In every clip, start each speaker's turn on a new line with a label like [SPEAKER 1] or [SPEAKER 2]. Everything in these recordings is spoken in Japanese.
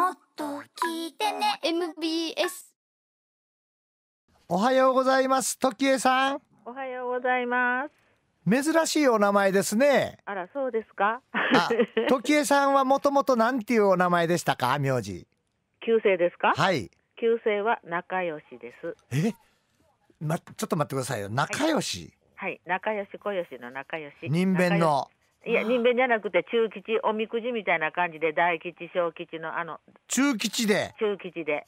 [SPEAKER 1] もっと聞いてね MBS
[SPEAKER 2] おはようございます時江さん
[SPEAKER 1] おはようございま
[SPEAKER 2] す珍しいお名前ですね
[SPEAKER 1] あらそうですか
[SPEAKER 2] 時江さんはもともとなんていうお名前でしたか名字
[SPEAKER 1] 旧姓ですかはい旧姓は仲良しです
[SPEAKER 2] えま、ちょっと待ってくださいよ仲良し、
[SPEAKER 1] はい、はい、仲良し小良しの仲良し人弁のいや、人弁じゃなくて、中吉、おみくじみたいな感じで、大吉、小吉の、あの。
[SPEAKER 2] 中吉で。
[SPEAKER 1] 中吉で。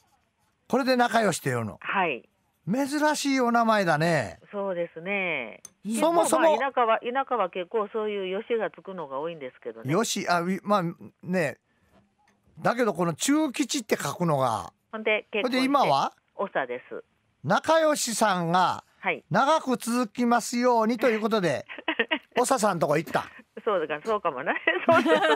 [SPEAKER 2] これで仲良しというの。はい。珍しいお名前だね。
[SPEAKER 1] そうですね。そもそも、田舎は、田舎は結構そういうよしがつくのが多いんですけどね。よ
[SPEAKER 2] し、あ、まあ、ね。だけど、この中吉って書くのが。
[SPEAKER 1] ほんで、結構。で、今は。おさです。
[SPEAKER 2] 仲良しさんが。長く続きますようにということで。お ささんとこ行った。
[SPEAKER 1] そうだそうかもね。そうですね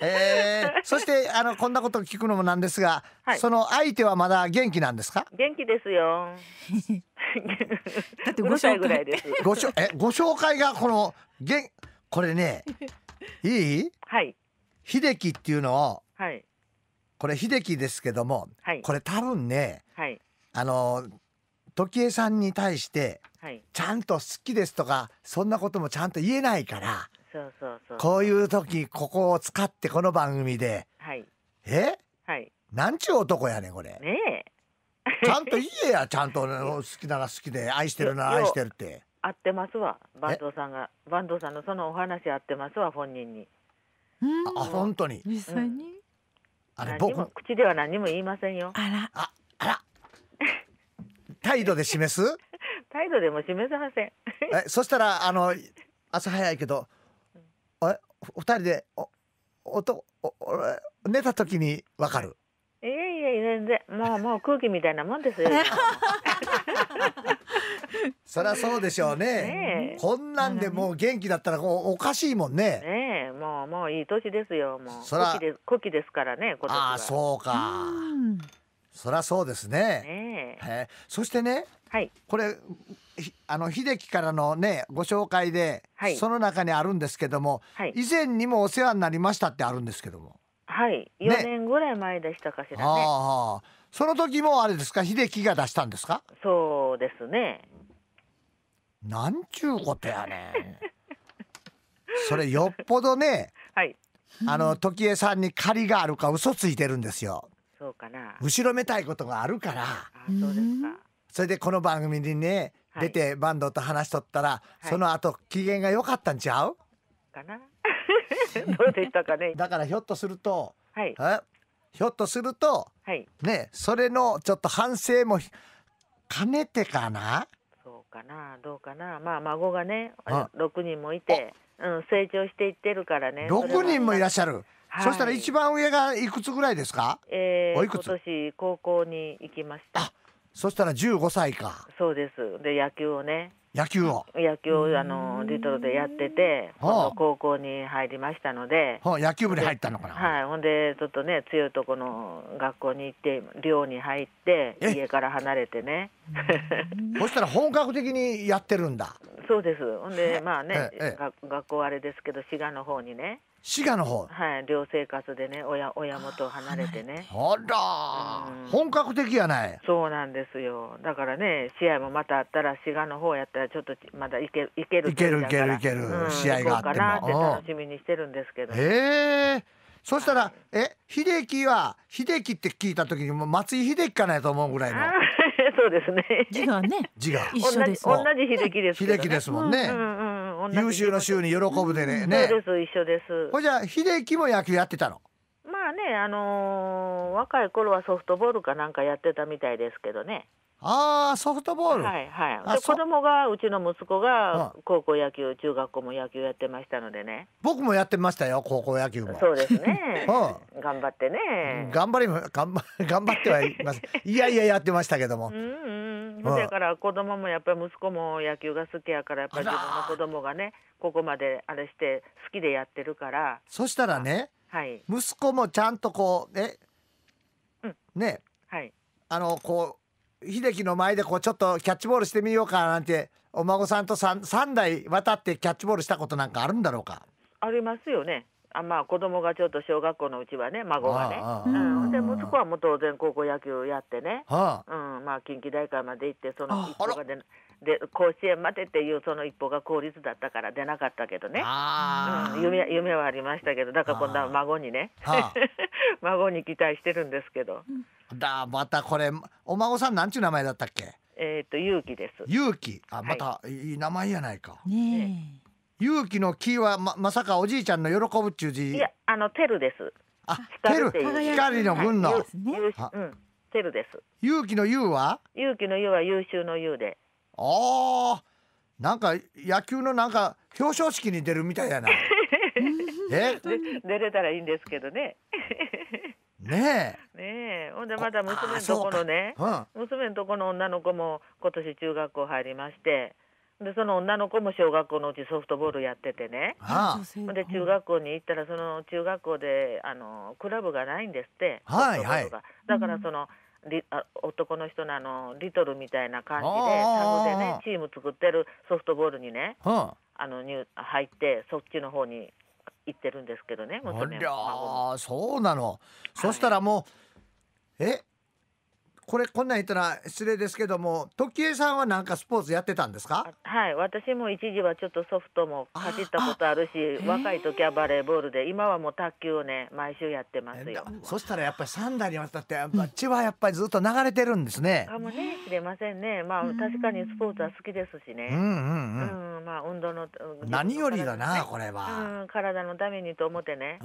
[SPEAKER 2] えー、そしてあのこんなこと聞くのもなんですが、はい、その相手はまだ元気なんですか？
[SPEAKER 1] 元気ですよ。だってご紹介ご紹
[SPEAKER 2] えご紹介がこのげこれねいい？はい。秀樹っていうのを、はい、これ秀樹ですけども、はい、これ多分ね、はい、あの時江さんに対してちゃんと好きですとかそんなこともちゃんと言えないからこういう時ここを使ってこの番組で、はい、え、はい、なんちゅう男やねこれ。ねえちゃんと言えや ちゃんと好きなら好きで愛してるなら愛してるって。
[SPEAKER 1] 合ってますわ坂東さんが坂東さんのそのお話合ってますわ本人に。
[SPEAKER 2] あ本当に。実際に。うん、あれ僕
[SPEAKER 1] 口では何も言いませんよ。あら。
[SPEAKER 2] あ態度で示す 態度
[SPEAKER 1] でも示せませんえ
[SPEAKER 2] そしたらあの朝早いけど、うん、え二人でおおとおお寝た時にわかる
[SPEAKER 1] いやいや全然もうもう空気みたいなもんですよ
[SPEAKER 2] そりゃそうでしょうねこんなんでもう元気だったらおかしいもんね
[SPEAKER 1] ねもうもういい年ですよもう古希です古希ですからねああそうか
[SPEAKER 2] そりゃそうですね。ねえそしてね、はい、これあの秀樹からのねご紹介で、はい、その中にあるんですけども、はい、以前にもお世話になりましたってあるんですけども。
[SPEAKER 1] はい、4年ぐらい前でしたかしらね。ね
[SPEAKER 2] あその時もあれですか秀樹が出したんですかそう
[SPEAKER 1] ですね。
[SPEAKER 2] なんちゅうことやねそれよっぽどね、はい、あの時江さんに借りがあるか嘘ついてるんですよ。そうかな。後ろめたいことがあるからあそうですか。それでこの番組にね、はい出てバンドと話しとったら、はいその後機嫌が良かったんちゃうかな。どうでしたかね。だからひょっとすると、はいえひょっとするとはい。ねそれのちょっと反省もひ兼ねてかな
[SPEAKER 1] そうかなどうかな。まあ孫がねあ六人もいて、うん成長していってるからね。そ6人
[SPEAKER 2] もいらっしゃるはい、そしたら一番上がいくつぐらいですか、
[SPEAKER 1] えー、おいくつ今年高校に行きました
[SPEAKER 2] そしたら15歳か
[SPEAKER 1] そうですで野球をね野球を野球をあのリトルでやってて、はあ、高校に入りましたので、
[SPEAKER 2] はあ、野球部に入ったのかな
[SPEAKER 1] はいほんでちょっとね強いとこの学校に行って寮に入って家か
[SPEAKER 2] ら離れてねそしたら本格的にやってるんだそ
[SPEAKER 1] うですほんでまあね、ええ、学校あれですけど滋賀の方にね
[SPEAKER 2] 滋賀の方は
[SPEAKER 1] い寮生活でね親親元を離れてね
[SPEAKER 2] あら、うん、本格的やないそ
[SPEAKER 1] うなんですよだからね試合もまたあったら滋賀の方やったらちょっとまだいけいけるいけるいけるいける、試合があってもかなって楽しみにしてるんですけどへ
[SPEAKER 2] えそしたら、はい、え秀樹は秀樹って聞いた時にも松井秀樹かなと思うぐらいの。そうですね。字がね。字が。一緒です。同じ秀樹です秀樹ですもんね。優秀の衆に喜ぶでね。ね。そうです一緒です。これじゃ秀樹も野球やってたの。
[SPEAKER 1] まあねあの若い頃はソフトボールかなんかやってたみたいですけどね。ああソフトボールはいはい子供がうちの息子が高校野球中学校も野球やってましたのでね
[SPEAKER 2] 僕もやってましたよ高校野球もそうです
[SPEAKER 1] ね、うん、頑張ってね
[SPEAKER 2] 頑張り 頑張頑張ってはいます いやいややってましたけどもうんうんだか
[SPEAKER 1] ら子供もやっぱり息子も野球が好きやからやっぱり自分の子供がねここまであれして好きでやってるから
[SPEAKER 2] そしたらね、はい、息子もちゃんとこうね、うん、ね、はい、あのこう秀樹の前でこうちょっとキャッチボールしてみようかなんてお孫さんと 3, 3代渡ってキャッチボールしたことなんかあるんだろうか
[SPEAKER 1] ありますよねあまあ子供がちょっと小学校のうちはね孫がね、うん、で息子はもう当然高校野球やってね、はあ、うん、まあ近畿大会まで行ってその一歩がでで甲子園までっていうその一歩が効率だったから出なかったけどね、うん、夢夢はありましたけどだから今度は孫にね 孫に期待してるんですけど。うん
[SPEAKER 2] だまたこれお孫さんなんちゅう名前だったっけえっ、と勇気です勇気あまた、い、い名前やないかね勇気の木はままさかおじいちゃんの喜ぶっちゅう字いやあのテルですあテル光の軍の、はい
[SPEAKER 1] うんテルです
[SPEAKER 2] 勇気の勇は勇気の勇は優秀の優でああなんか野球のなんか表彰式に出るみたいやな。え
[SPEAKER 1] 出れたらいいんですけどね。ねえ。ねえ、ほんでまた娘のとこのね、娘のとこの女の子も今年中学校入りまして。でその女の子も小学校のうちソフトボールやっててね、はあ、で中学校に行ったらその中学校であのクラブがないんですって、はいはい、だからその、りあ男の人のあのリトルみたいな感じでタグでねチーム作ってるソフトボールにね、はあ、あの入ってそっちの方に行ってるんですけどねあら
[SPEAKER 2] そうなの、そしたらもうえこれこんなん言ったら失礼ですけども時計さんは何かスポーツやってたんですか
[SPEAKER 1] はい私も一時はちょっとソフトもかじったことあるし若い時はバレーボールで今はもう卓球をね毎週やってますよ
[SPEAKER 2] そしたらやっぱり三代にわたってちはやっぱりずっと流れてるんですねか
[SPEAKER 1] もね知れませんねまあ確かにスポーツは好きですしねうんうんうん、まあ運動の
[SPEAKER 2] 何よりだなこれは、
[SPEAKER 1] うん、体のためにと思ってね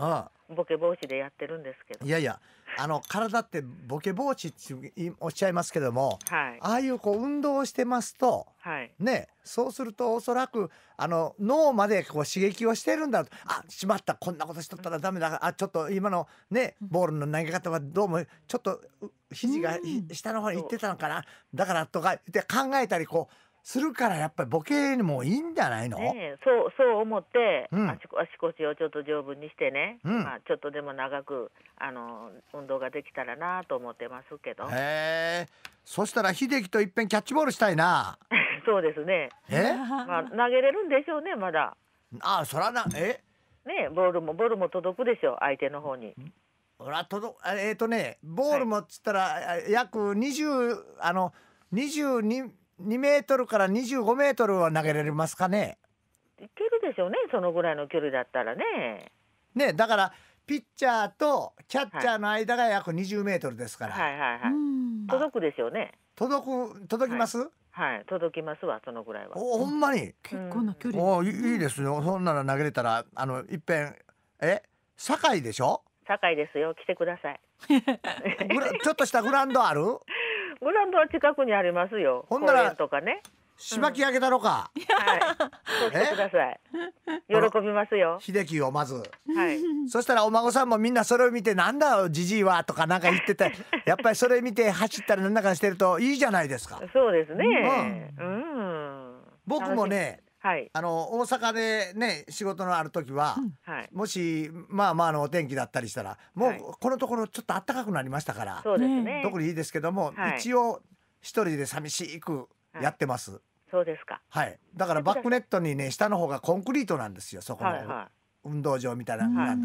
[SPEAKER 1] ボケ防止でやってるんですけどいやいや
[SPEAKER 2] あの体ってボケ防止っておっしゃいますけども、はい、ああいうこう運動をしてますと、はい、ねそうするとおそらくあの脳までこう刺激をしてるんだとあしまったこんなことしとったらダメだあちょっと今のねボールの投げ方はどうもちょっと肘が下の方に行ってたのかなだからとかって考えたりこうするからやっぱりボケにもいいんじゃないの、ね、
[SPEAKER 1] そうそう思って、うん、足足腰をちょっと丈夫にしてね、うん、まあ、ちょっとでも長くあの運動ができたらなと思ってますけど
[SPEAKER 2] へえそしたら秀樹といっぺんキャッチボールしたいな
[SPEAKER 1] そうですねえ、まあ、投げれるんでしょうねまだああそらなえねボールもボールも届くでしょう相手の方に。
[SPEAKER 2] ほら届えっ、ー、とねボールもっつったら、はい、約20あの22 2メートルから25メートルは投げられますかねいけるでしょうねそのぐらいの距離だったらね。ねだからピッチャーとキャッチャーの間が約20メートルですから。はいはいはい。届くですよね。届く届きます、はい、はい、届きますわそのぐらいは。おほんまに。結構な距離。おいいですよ。そんなの投げれたらあの一遍え堺でしょ。
[SPEAKER 1] 堺ですよ。来てください。
[SPEAKER 2] ちょっとしたグランドある？グランドは近くにありますよ。ほんなら公園とかね。しばきあげたのか。はい。そしてください。喜びますよ。秀樹をまず。はい。そしたらお孫さんもみんなそれを見てなんだじじいはとかなんか言ってた。やっぱりそれ見て走ったりなんだかしてるといいじゃないですか。そうですね。
[SPEAKER 1] うん。うん。僕もね、
[SPEAKER 2] はい、あの大阪でね仕事のある時は、はい、もしまあまあのお天気だったりしたらもうこのところちょっと暖かくなりましたから、そうですね、特にいいですけども、はい、一応一人で寂しくやってます、そうですかはいだからバックネットにね下の方がコンクリートなんですよそこの。はいはい運動場みたいなのが、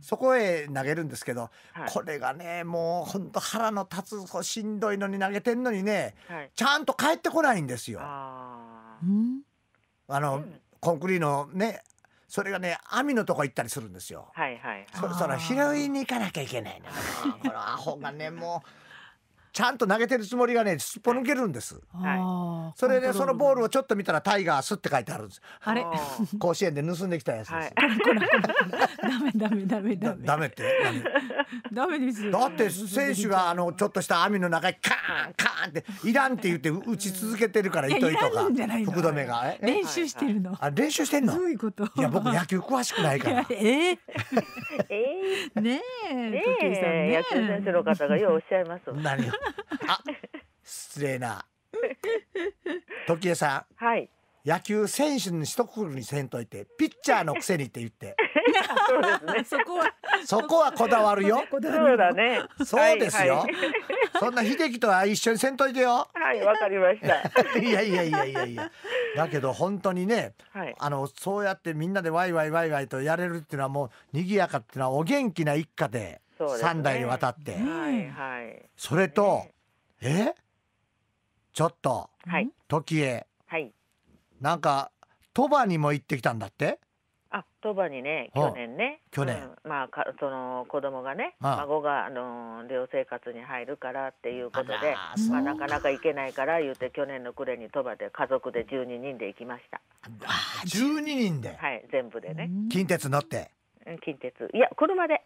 [SPEAKER 2] そこへ投げるんですけど、これがねもうほんと腹の立つしんどいのに投げてんのにね、ちゃんと帰ってこないんですよ。あの、うん、コンクリのねそれがね網のとこ行ったりするんですよ。
[SPEAKER 1] はいはい、そろそろ拾
[SPEAKER 2] いに行かなきゃいけないの、ね。このアホがねもうちゃんと投げてるつもりがねすっぽ抜けるんです、はい、それで、そのボールをちょっと見たらタイガースって書いてあるんですあれ甲子園で盗んできたやつです、はい、ダメダメダメダメダメってダメですだって選手があのちょっとした網の中にカーンカーンっていらんって言って打ち続けてるから糸井とか福留が練習してるのあ練習してんのういうこといや僕野球詳しくないからえ えねえね
[SPEAKER 1] え野球選手の方がようおっ
[SPEAKER 2] しゃいます何 あ失礼な 時江さんはい。野球選手に一括りにせんといてピッチャーのくせにって言って
[SPEAKER 1] そうですね。そこは
[SPEAKER 2] そこはこだわるよこそうだね。そうですよはいそんな秀樹とは一緒にせんといてよはい、わかりました。いやいやいやいやいやだけど本当にねはい。あのそうやってみんなでワイワイワイワイとやれるっていうのはもうにぎやかっていうのはお元気な一家で三代にわたって。は
[SPEAKER 1] いはい、
[SPEAKER 2] それと、えちょっと、はい、時計。はい、なんか鳥羽にも行ってきたんだって
[SPEAKER 1] あ鳥羽にね去年ね去年、うん、まあかその子供がね孫が、あの寮生活に入るからっていうことでまあ、なかなか行けないから言って去年の暮れに鳥羽で家族で十二人で行きましたあ
[SPEAKER 2] 十二人
[SPEAKER 1] ではい全部でね
[SPEAKER 2] 近鉄乗って
[SPEAKER 1] 近鉄いや車で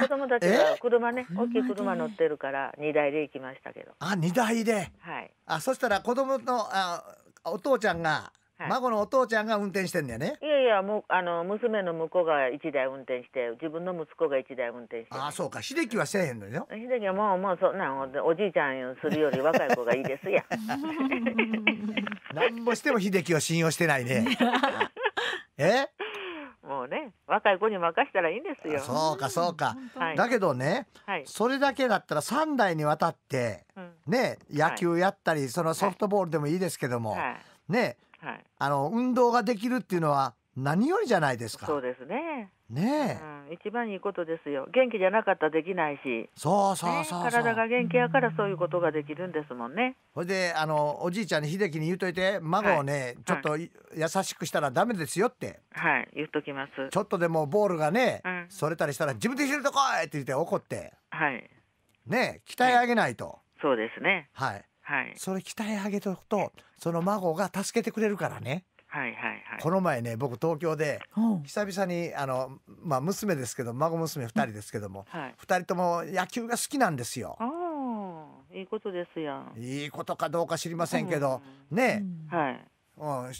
[SPEAKER 1] 子供たちが車ね大きい車乗ってるから荷台で行きましたけど
[SPEAKER 2] あ荷台ではいあそしたら子供のあお父ちゃんが、はい孫のお父ちゃんが運転してんだよね
[SPEAKER 1] いやいやもうあの娘の向こうが1台運転して自分の息子が1台運転してあ
[SPEAKER 2] そうか秀樹はせえへんのよ
[SPEAKER 1] 秀樹はもうもうそんなんおおじいちゃんするより若い子がいいですやん
[SPEAKER 2] なんぼしても秀樹を信用してないね え
[SPEAKER 1] 若い子に任せたらいいんですよ。そうかそうか。はい、だけどね、はい、
[SPEAKER 2] それだけだったら3代にわたって、うん、ね野球やったり、そのソフトボールでもいいですけども、ね、あの運動ができるっていうのは何よりじゃないですか。そ
[SPEAKER 1] うですね。ねえ、うん、一番いいことですよ。元気じゃなかったらできないし。
[SPEAKER 2] そうそうそう、ね、体
[SPEAKER 1] が元気やからそういうことができるんですもんね。
[SPEAKER 2] ほいであのおじいちゃんに秀樹に言うといて孫をね、はい、ちょっと、はい、優しくしたらダメですよって。
[SPEAKER 1] はい言っときます。ちょ
[SPEAKER 2] っとでもボールがね、うん、それたりしたら自分で拾ってこいって言って怒って。はい。ね鍛え上げないと。はい、
[SPEAKER 1] そうですね。
[SPEAKER 2] はい。はい。それ鍛え上げとくとその孫が助けてくれるからね。
[SPEAKER 1] はいはいはい、こ
[SPEAKER 2] の前ね僕東京で久々にあの、まあ、娘ですけど孫娘2人ですけども、はい、2人とも野球が好きなんですよ。
[SPEAKER 1] いいことですや
[SPEAKER 2] ん。いいことかどうか知りませんけど、うん、ね、うん、はい、うん、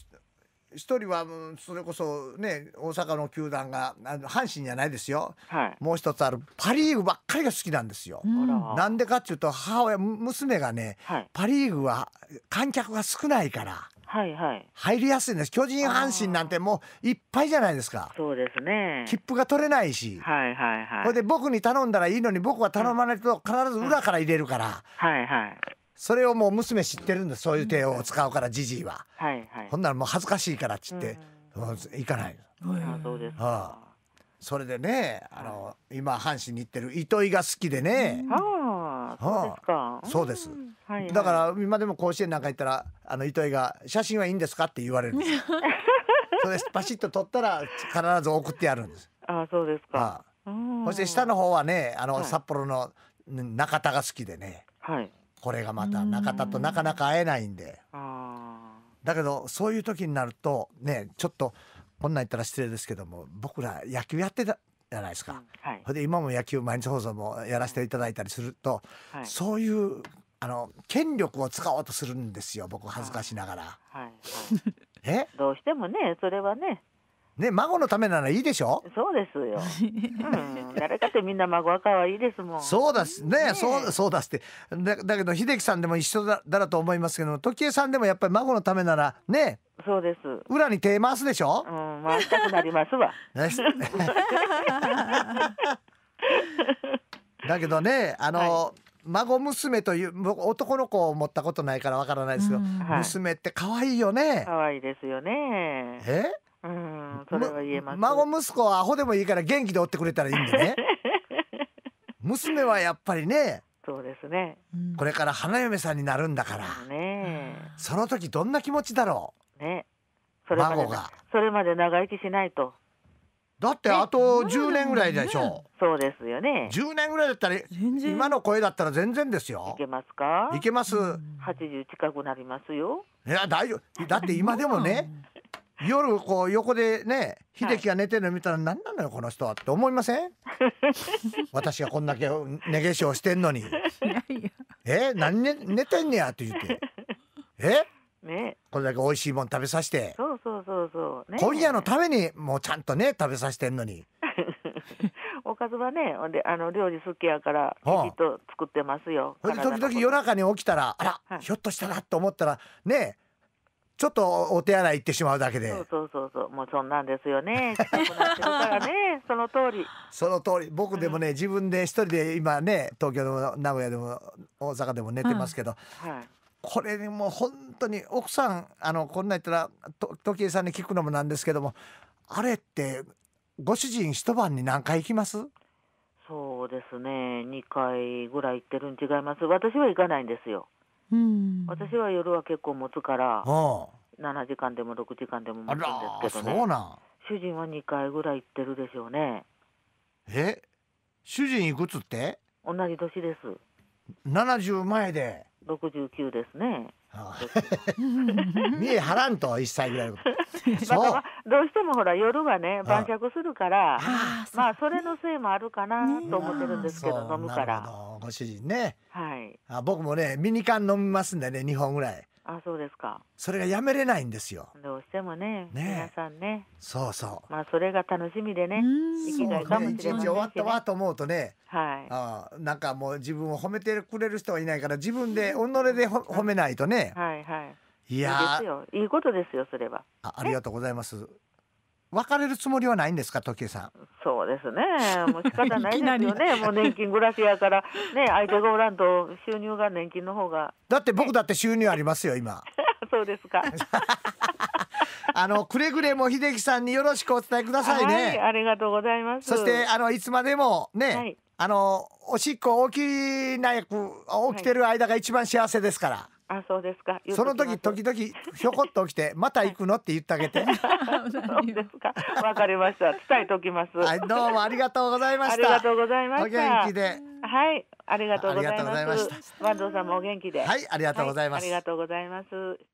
[SPEAKER 2] 一人はそれこそね大阪の球団が阪神じゃないですよ、はい、もう一つあるパ・リーグばっかりが好きなんですよ。うん、なんでかっていうと母親娘がね、はい、パ・リーグは観客が少ないから。はいはい、入りやすいんです巨人阪神なんてもういっぱいじゃないですか
[SPEAKER 1] そうですね切
[SPEAKER 2] 符が取れないし
[SPEAKER 1] はいはいはいほいで
[SPEAKER 2] 僕に頼んだらいいのに僕は頼まないと必ず裏から入れるから、
[SPEAKER 1] はいはい
[SPEAKER 2] それをもう娘知ってるんですそういう手を使うからじじいは、はいはい、ほんならもう恥ずかしいからっつって、うん、行かない、そうですか、はあそれでねあの、今阪神に行ってる糸井が好きでね、うん、はあそうですうんはいはい、だから今でも甲子園なんか行ったらあの糸井が「写真はいいんですか?」って言われるんです それパシッと撮ったら必ず送ってやるんですあそうですか、あそして下の方はねあの、札幌の中田が好きでね、はい、これがまた中田となかなか会えないんでだけどそういう時になるとねちょっとこんなん言ったら失礼ですけども僕ら野球やってたじゃないですか、うんはい、で今も野球毎日放送もやらせていただいたりすると、はい、そういうあの権力を使おうとするんですよ僕恥ずかしながら。はいはい、えどうしてもねそれはねね孫のためならいいでしょそうですよ、うん、誰かってみんな孫
[SPEAKER 1] は可愛いですもんそ
[SPEAKER 2] うだすねねそうそうだってだだけど秀樹さんでも一緒だだらと思いますけど時計さんでもやっぱり孫のためならねそうです。裏に手回すでしょ。う
[SPEAKER 1] ん、回したくなりますわ。
[SPEAKER 2] だけどね、あの、はい、孫娘という僕男の子を持ったことないからわからないですけど、うん、娘って可愛いよね。可愛いですよね。え？それは言えます孫息子はアホでもいいから元気でおってくれたらいいんでね 娘はやっぱりねそうですねこれから花嫁さんになるんだから
[SPEAKER 1] ね
[SPEAKER 2] その時どんな気持ちだろうね孫が
[SPEAKER 1] それまで長生きしないと
[SPEAKER 2] だってあと10年ぐらいでしょう、ね、そうですよね10年ぐらいだったら今の声だったら全然ですよいけますかいけます80近くなりますよいや大丈夫だって今でもね夜こう横でね秀樹が寝てるの見たら何なのよこの人はって思いません 私がこんだけ寝化粧してんのにえ何、寝てんねやって言ってえね、これだけ美味しいもん食べさせて
[SPEAKER 1] そうそうそうそう、ね、今夜
[SPEAKER 2] のためにもうちゃんとね食べさせてんのに
[SPEAKER 1] おかずはねであの料理好きやからきっと作ってますよ、はあ、時
[SPEAKER 2] 々夜中に起きたらあら、はい、ひょっとしたらと思ったらねえちょっとお手洗い行ってしまうだけでそ
[SPEAKER 1] うそうそうもうそんなんですよね 近く
[SPEAKER 2] なってるからねその通りその通り僕でもね、うん、自分で一人で今ね東京でも名古屋でも大阪でも寝てますけど、うんはいこれにもう本当に奥さんあのこんな言ったら時計さんに聞くのもなんですけどもあれってご主人一晩に何回行きます
[SPEAKER 1] そうですね2回ぐらい行ってるん違います私は行かないんですようん、私は夜は結構持つから7時間でも6時間でも持つんですけど、ね、そうなん主人は2回ぐらい行ってるでしょうね
[SPEAKER 2] え主人いくつって同じ年です70前で69ですね 見えはらんと1歳ぐらいのこと。どう
[SPEAKER 1] してもほら夜はね晩酌するから、まあそれのせいもあるかなと思ってるんですけど、飲むから。
[SPEAKER 2] ご主人ね。はい。あ僕もねミニ缶飲みますんでね2本ぐらい。
[SPEAKER 1] あそうですか
[SPEAKER 2] それがやめれないんですよ
[SPEAKER 1] どうしてもねね皆さんね
[SPEAKER 2] そうそ
[SPEAKER 1] うまあそれが楽しみでね生きがいかもし一んし日終わったわ
[SPEAKER 2] と思うとねはいあーなんかもう自分を褒めてくれる人はいないから自分で己でほ褒めないとねは
[SPEAKER 1] いはいいいいや
[SPEAKER 2] いいことですよそれはあありがとうございます別れるつもりはないんですか時計さん
[SPEAKER 1] そうですねもう仕方ないですよね もう年金暮らしやからね相手がおらんと収入が年金の方が
[SPEAKER 2] だって僕だって収入ありますよ今
[SPEAKER 1] そうですか
[SPEAKER 2] あのくれぐれも秀樹さんによろしくお伝えくださいね、はい、ありがとうございますそしてあのいつまでもね、はい、あのおしっこ大きな起きてる間が一番幸せですから、はいあ
[SPEAKER 1] そうですかその時
[SPEAKER 2] 時々ひょこっと起きて また行くのって言ってあげてそうですかわかりました伝えておきますはいどうもあり
[SPEAKER 1] がとうございましたありがとうございました元気ではいありがとうございます坂東さんもお元気ではいありがとうございます、はありがとうございます